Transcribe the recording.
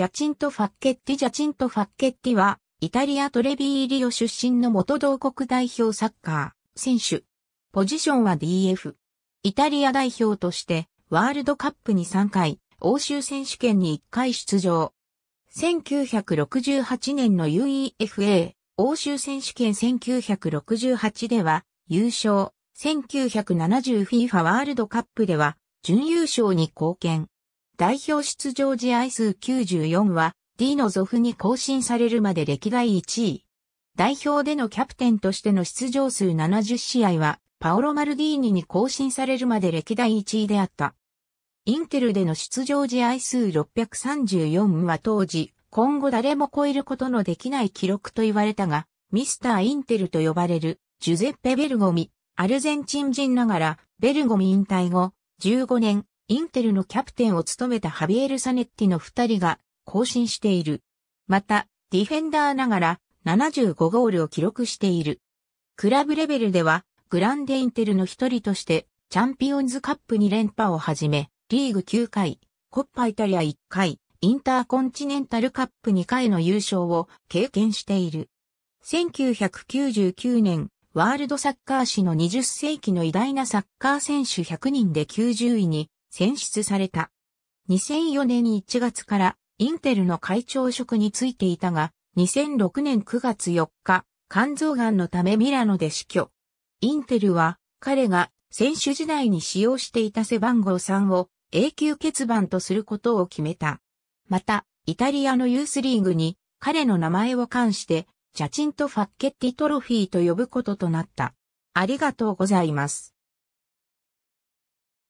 ジャチント・ファッケッティジャチント・ファッケッティは、イタリアトレビーリオ出身の元同国代表サッカー選手。ポジションは DF。イタリア代表として、ワールドカップに3回、欧州選手権に1回出場。1968年の UEFA 欧州選手権1968では優勝、1970FIFA ワールドカップでは準優勝に貢献。代表出場試合数94は、D のゾフに更新されるまで歴代1位。代表でのキャプテンとしての出場数70試合は、パオロ・マルディーニに更新されるまで歴代1位であった。インテルでの出場試合数634は当時、今後誰も超えることのできない記録と言われたが、ミスター・インテルと呼ばれる、ジュゼッペ・ベルゴミ、アルゼンチン人ながら、ベルゴミ引退後、15年、インテルのキャプテンを務めたハビエル・サネッティの二人が更新している。また、ディフェンダーながら75ゴールを記録している。クラブレベルでは、グランデ・インテルの一人として、チャンピオンズカップ2連覇をはじめ、リーグ9回、コッパイタリア1回、インターコンチネンタルカップ2回の優勝を経験している。1999年、ワールドサッカー史の20世紀の偉大なサッカー選手100人で90位に選出された。2004年1月からインテルの会長職についていたが、2006年9月4日、肝臓癌のためミラノで死去。インテルは彼が選手時代に使用していた背番号3を永久欠番とすることを決めた。また、イタリアのユースリーグに彼の名前を冠して、ジャチント・ファッケッティ・トロフィーと呼ぶこととなった。ありがとうございます。